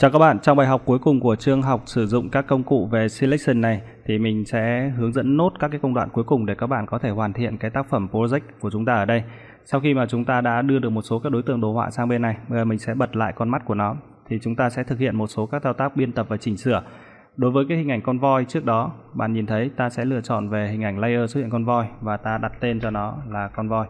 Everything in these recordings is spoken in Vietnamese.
Chào các bạn, trong bài học cuối cùng của chương học sử dụng các công cụ về selection này thì mình sẽ hướng dẫn nốt các cái công đoạn cuối cùng để các bạn có thể hoàn thiện cái tác phẩm project của chúng ta ở đây. Sau khi mà chúng ta đã đưa được một số các đối tượng đồ họa sang bên này, bây giờ mình sẽ bật lại con mắt của nó thì chúng ta sẽ thực hiện một số các thao tác biên tập và chỉnh sửa. Đối với cái hình ảnh con voi trước đó, bạn nhìn thấy ta sẽ lựa chọn về hình ảnh layer xuất hiện con voi và ta đặt tên cho nó là con voi.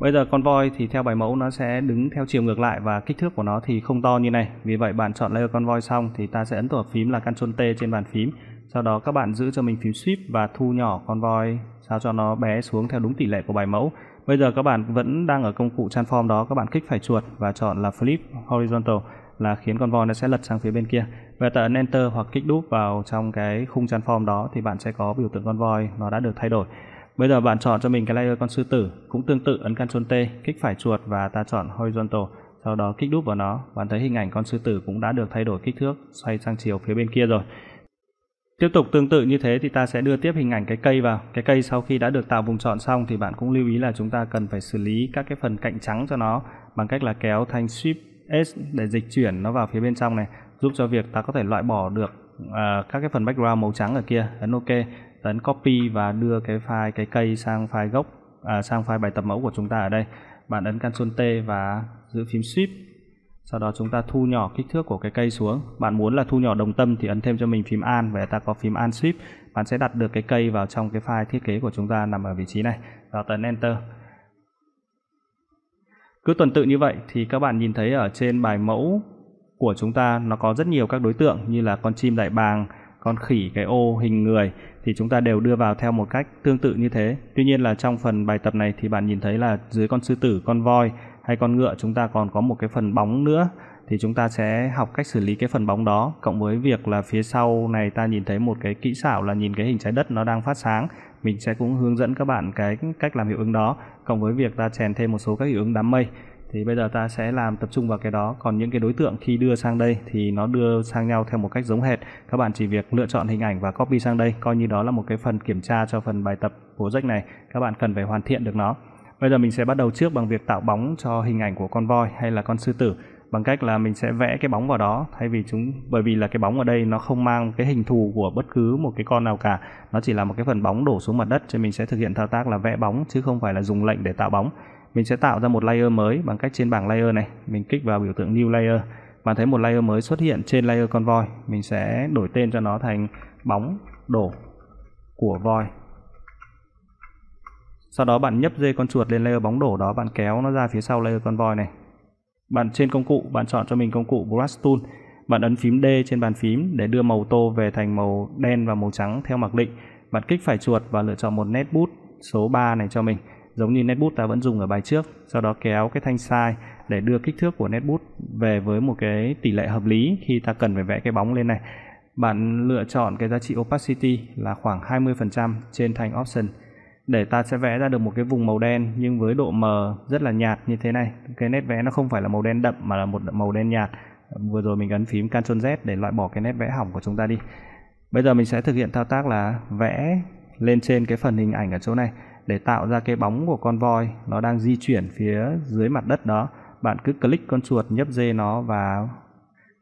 Bây giờ con voi thì theo bài mẫu nó sẽ đứng theo chiều ngược lại và kích thước của nó thì không to như này. Vì vậy bạn chọn layer con voi xong thì ta sẽ ấn tổ hợp phím là Ctrl T trên bàn phím. Sau đó các bạn giữ cho mình phím Shift và thu nhỏ con voi sao cho nó bé xuống theo đúng tỷ lệ của bài mẫu. Bây giờ các bạn vẫn đang ở công cụ transform đó, các bạn kích phải chuột và chọn là flip horizontal là khiến con voi nó sẽ lật sang phía bên kia. Và ta ấn enter hoặc kích đúp vào trong cái khung transform đó thì bạn sẽ có biểu tượng con voi nó đã được thay đổi. Bây giờ bạn chọn cho mình cái layer con sư tử, cũng tương tự ấn Ctrl T, kích phải chuột và ta chọn horizontal, sau đó kích đúp vào nó. Bạn thấy hình ảnh con sư tử cũng đã được thay đổi kích thước, xoay sang chiều phía bên kia rồi. Tiếp tục tương tự như thế thì ta sẽ đưa tiếp hình ảnh cái cây vào. Cái cây sau khi đã được tạo vùng chọn xong thì bạn cũng lưu ý là chúng ta cần phải xử lý các cái phần cạnh trắng cho nó bằng cách là kéo thanh Shift S để dịch chuyển nó vào phía bên trong này, giúp cho việc ta có thể loại bỏ được uh, các cái phần background màu trắng ở kia. Ấn OK ấn copy và đưa cái file cái cây sang file gốc à, sang file bài tập mẫu của chúng ta ở đây bạn ấn Ctrl T và giữ phím Shift sau đó chúng ta thu nhỏ kích thước của cái cây xuống bạn muốn là thu nhỏ đồng tâm thì ấn thêm cho mình phím An và ta có phím An Shift bạn sẽ đặt được cái cây vào trong cái file thiết kế của chúng ta nằm ở vị trí này và tấn Enter cứ tuần tự như vậy thì các bạn nhìn thấy ở trên bài mẫu của chúng ta nó có rất nhiều các đối tượng như là con chim đại bàng con khỉ, cái ô hình người thì chúng ta đều đưa vào theo một cách tương tự như thế. Tuy nhiên là trong phần bài tập này thì bạn nhìn thấy là dưới con sư tử, con voi hay con ngựa chúng ta còn có một cái phần bóng nữa thì chúng ta sẽ học cách xử lý cái phần bóng đó cộng với việc là phía sau này ta nhìn thấy một cái kỹ xảo là nhìn cái hình trái đất nó đang phát sáng mình sẽ cũng hướng dẫn các bạn cái cách làm hiệu ứng đó cộng với việc ta chèn thêm một số các hiệu ứng đám mây thì bây giờ ta sẽ làm tập trung vào cái đó còn những cái đối tượng khi đưa sang đây thì nó đưa sang nhau theo một cách giống hệt các bạn chỉ việc lựa chọn hình ảnh và copy sang đây coi như đó là một cái phần kiểm tra cho phần bài tập project này các bạn cần phải hoàn thiện được nó bây giờ mình sẽ bắt đầu trước bằng việc tạo bóng cho hình ảnh của con voi hay là con sư tử bằng cách là mình sẽ vẽ cái bóng vào đó thay vì chúng bởi vì là cái bóng ở đây nó không mang cái hình thù của bất cứ một cái con nào cả nó chỉ là một cái phần bóng đổ xuống mặt đất cho mình sẽ thực hiện thao tác là vẽ bóng chứ không phải là dùng lệnh để tạo bóng mình sẽ tạo ra một layer mới bằng cách trên bảng layer này, mình kích vào biểu tượng new layer. Bạn thấy một layer mới xuất hiện trên layer con voi, mình sẽ đổi tên cho nó thành bóng đổ của voi. Sau đó bạn nhấp dây con chuột lên layer bóng đổ đó, bạn kéo nó ra phía sau layer con voi này. Bạn trên công cụ, bạn chọn cho mình công cụ Brush Tool. Bạn ấn phím D trên bàn phím để đưa màu tô về thành màu đen và màu trắng theo mặc định. Bạn kích phải chuột và lựa chọn một nét bút số 3 này cho mình giống như nét bút ta vẫn dùng ở bài trước sau đó kéo cái thanh size để đưa kích thước của nét bút về với một cái tỷ lệ hợp lý khi ta cần phải vẽ cái bóng lên này bạn lựa chọn cái giá trị opacity là khoảng 20% trên thanh option để ta sẽ vẽ ra được một cái vùng màu đen nhưng với độ mờ rất là nhạt như thế này cái nét vẽ nó không phải là màu đen đậm mà là một màu đen nhạt vừa rồi mình ấn phím Ctrl Z để loại bỏ cái nét vẽ hỏng của chúng ta đi bây giờ mình sẽ thực hiện thao tác là vẽ lên trên cái phần hình ảnh ở chỗ này để tạo ra cái bóng của con voi nó đang di chuyển phía dưới mặt đất đó bạn cứ click con chuột nhấp dê nó và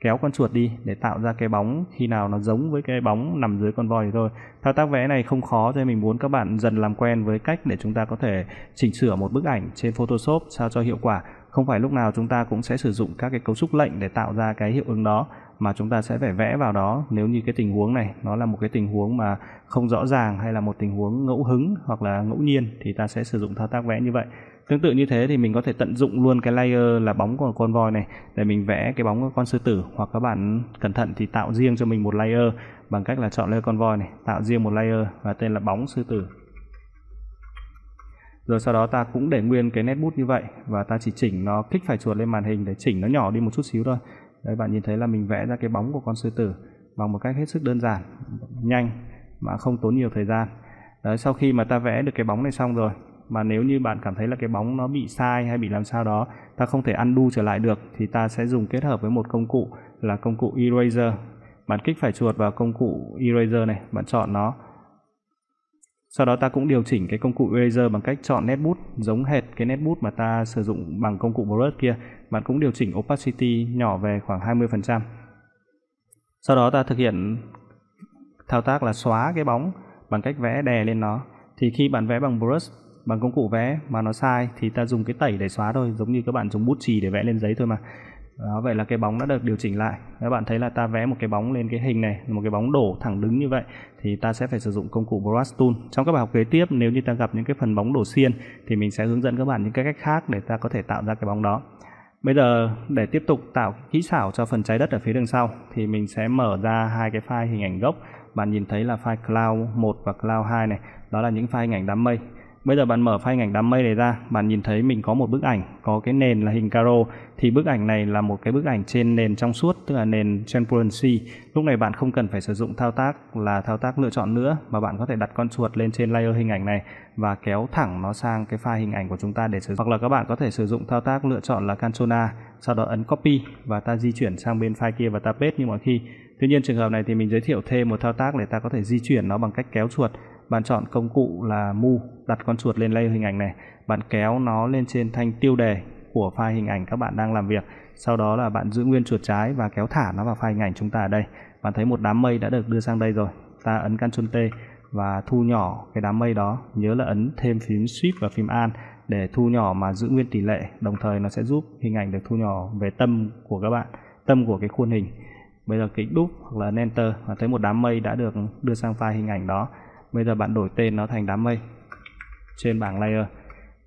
kéo con chuột đi để tạo ra cái bóng khi nào nó giống với cái bóng nằm dưới con voi thì thôi thao tác vẽ này không khó cho nên mình muốn các bạn dần làm quen với cách để chúng ta có thể chỉnh sửa một bức ảnh trên photoshop sao cho hiệu quả không phải lúc nào chúng ta cũng sẽ sử dụng các cái cấu trúc lệnh để tạo ra cái hiệu ứng đó mà chúng ta sẽ phải vẽ vào đó nếu như cái tình huống này nó là một cái tình huống mà không rõ ràng hay là một tình huống ngẫu hứng hoặc là ngẫu nhiên thì ta sẽ sử dụng thao tác vẽ như vậy tương tự như thế thì mình có thể tận dụng luôn cái layer là bóng của con voi này để mình vẽ cái bóng của con sư tử hoặc các bạn cẩn thận thì tạo riêng cho mình một layer bằng cách là chọn layer con voi này tạo riêng một layer và tên là bóng sư tử rồi sau đó ta cũng để nguyên cái nét bút như vậy và ta chỉ chỉnh nó kích phải chuột lên màn hình để chỉnh nó nhỏ đi một chút xíu thôi đấy bạn nhìn thấy là mình vẽ ra cái bóng của con sư tử bằng một cách hết sức đơn giản nhanh mà không tốn nhiều thời gian đấy sau khi mà ta vẽ được cái bóng này xong rồi mà nếu như bạn cảm thấy là cái bóng nó bị sai hay bị làm sao đó ta không thể ăn undo trở lại được thì ta sẽ dùng kết hợp với một công cụ là công cụ eraser bạn kích phải chuột vào công cụ eraser này bạn chọn nó sau đó ta cũng điều chỉnh cái công cụ Eraser bằng cách chọn nét bút giống hệt cái nét bút mà ta sử dụng bằng công cụ Brush kia. Bạn cũng điều chỉnh Opacity nhỏ về khoảng 20%. Sau đó ta thực hiện thao tác là xóa cái bóng bằng cách vẽ đè lên nó. Thì khi bạn vẽ bằng Brush, bằng công cụ vẽ mà nó sai thì ta dùng cái tẩy để xóa thôi, giống như các bạn dùng bút chì để vẽ lên giấy thôi mà đó, vậy là cái bóng đã được điều chỉnh lại các bạn thấy là ta vẽ một cái bóng lên cái hình này một cái bóng đổ thẳng đứng như vậy thì ta sẽ phải sử dụng công cụ brush tool trong các bài học kế tiếp nếu như ta gặp những cái phần bóng đổ xiên thì mình sẽ hướng dẫn các bạn những cái cách khác để ta có thể tạo ra cái bóng đó bây giờ để tiếp tục tạo kỹ xảo cho phần trái đất ở phía đằng sau thì mình sẽ mở ra hai cái file hình ảnh gốc bạn nhìn thấy là file cloud 1 và cloud 2 này đó là những file hình ảnh đám mây Bây giờ bạn mở file hình ảnh đám mây này ra, bạn nhìn thấy mình có một bức ảnh có cái nền là hình caro thì bức ảnh này là một cái bức ảnh trên nền trong suốt tức là nền transparency. Lúc này bạn không cần phải sử dụng thao tác là thao tác lựa chọn nữa mà bạn có thể đặt con chuột lên trên layer hình ảnh này và kéo thẳng nó sang cái file hình ảnh của chúng ta để sử dụng. Hoặc là các bạn có thể sử dụng thao tác lựa chọn là Ctrl sau đó ấn copy và ta di chuyển sang bên file kia và ta paste như mọi khi Tuy nhiên trường hợp này thì mình giới thiệu thêm một thao tác để ta có thể di chuyển nó bằng cách kéo chuột bạn chọn công cụ là mu đặt con chuột lên layer hình ảnh này bạn kéo nó lên trên thanh tiêu đề của file hình ảnh các bạn đang làm việc sau đó là bạn giữ nguyên chuột trái và kéo thả nó vào file hình ảnh chúng ta ở đây bạn thấy một đám mây đã được đưa sang đây rồi ta ấn Ctrl T và thu nhỏ cái đám mây đó nhớ là ấn thêm phím Shift và phím An để thu nhỏ mà giữ nguyên tỷ lệ đồng thời nó sẽ giúp hình ảnh được thu nhỏ về tâm của các bạn tâm của cái khuôn hình bây giờ kích đúp hoặc là enter và thấy một đám mây đã được đưa sang file hình ảnh đó Bây giờ bạn đổi tên nó thành đám mây trên bảng layer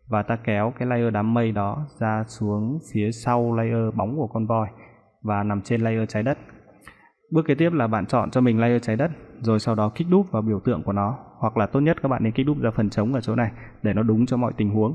và ta kéo cái layer đám mây đó ra xuống phía sau layer bóng của con voi và nằm trên layer trái đất. Bước kế tiếp là bạn chọn cho mình layer trái đất rồi sau đó kích đúp vào biểu tượng của nó hoặc là tốt nhất các bạn nên kích đúp ra phần trống ở chỗ này để nó đúng cho mọi tình huống.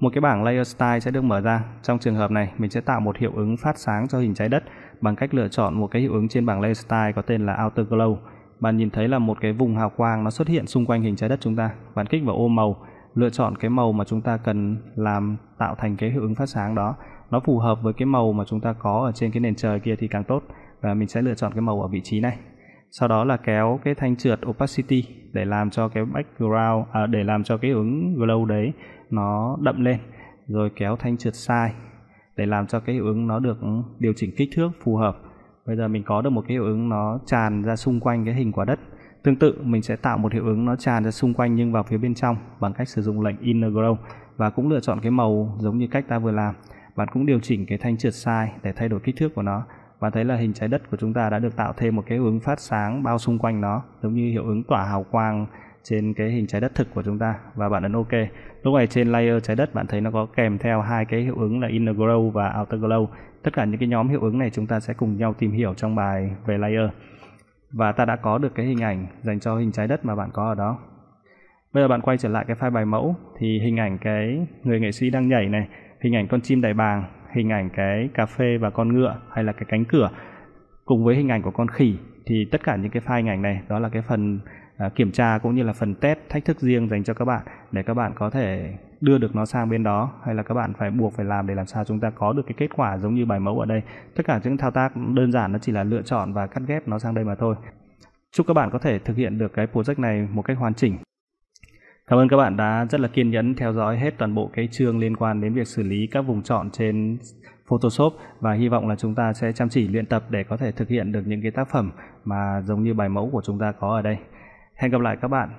Một cái bảng layer style sẽ được mở ra. Trong trường hợp này, mình sẽ tạo một hiệu ứng phát sáng cho hình trái đất bằng cách lựa chọn một cái hiệu ứng trên bảng layer style có tên là outer glow bạn nhìn thấy là một cái vùng hào quang nó xuất hiện xung quanh hình trái đất chúng ta bạn kích vào ô màu lựa chọn cái màu mà chúng ta cần làm tạo thành cái hiệu ứng phát sáng đó nó phù hợp với cái màu mà chúng ta có ở trên cái nền trời kia thì càng tốt và mình sẽ lựa chọn cái màu ở vị trí này sau đó là kéo cái thanh trượt opacity để làm cho cái background à, để làm cho cái ứng glow đấy nó đậm lên rồi kéo thanh trượt size để làm cho cái hiệu ứng nó được điều chỉnh kích thước phù hợp bây giờ mình có được một cái hiệu ứng nó tràn ra xung quanh cái hình quả đất tương tự mình sẽ tạo một hiệu ứng nó tràn ra xung quanh nhưng vào phía bên trong bằng cách sử dụng lệnh inner grow và cũng lựa chọn cái màu giống như cách ta vừa làm bạn cũng điều chỉnh cái thanh trượt size để thay đổi kích thước của nó bạn thấy là hình trái đất của chúng ta đã được tạo thêm một cái ứng phát sáng bao xung quanh nó giống như hiệu ứng tỏa hào quang trên cái hình trái đất thực của chúng ta và bạn ấn OK lúc này trên layer trái đất bạn thấy nó có kèm theo hai cái hiệu ứng là inner glow và outer glow tất cả những cái nhóm hiệu ứng này chúng ta sẽ cùng nhau tìm hiểu trong bài về layer và ta đã có được cái hình ảnh dành cho hình trái đất mà bạn có ở đó bây giờ bạn quay trở lại cái file bài mẫu thì hình ảnh cái người nghệ sĩ đang nhảy này hình ảnh con chim đại bàng hình ảnh cái cà phê và con ngựa hay là cái cánh cửa cùng với hình ảnh của con khỉ thì tất cả những cái file hình ảnh này đó là cái phần à, kiểm tra cũng như là phần test thách thức riêng dành cho các bạn để các bạn có thể đưa được nó sang bên đó hay là các bạn phải buộc phải làm để làm sao chúng ta có được cái kết quả giống như bài mẫu ở đây tất cả những thao tác đơn giản nó chỉ là lựa chọn và cắt ghép nó sang đây mà thôi chúc các bạn có thể thực hiện được cái project này một cách hoàn chỉnh Cảm ơn các bạn đã rất là kiên nhẫn theo dõi hết toàn bộ cái chương liên quan đến việc xử lý các vùng chọn trên Photoshop và hy vọng là chúng ta sẽ chăm chỉ luyện tập để có thể thực hiện được những cái tác phẩm mà giống như bài mẫu của chúng ta có ở đây. Hẹn gặp lại các bạn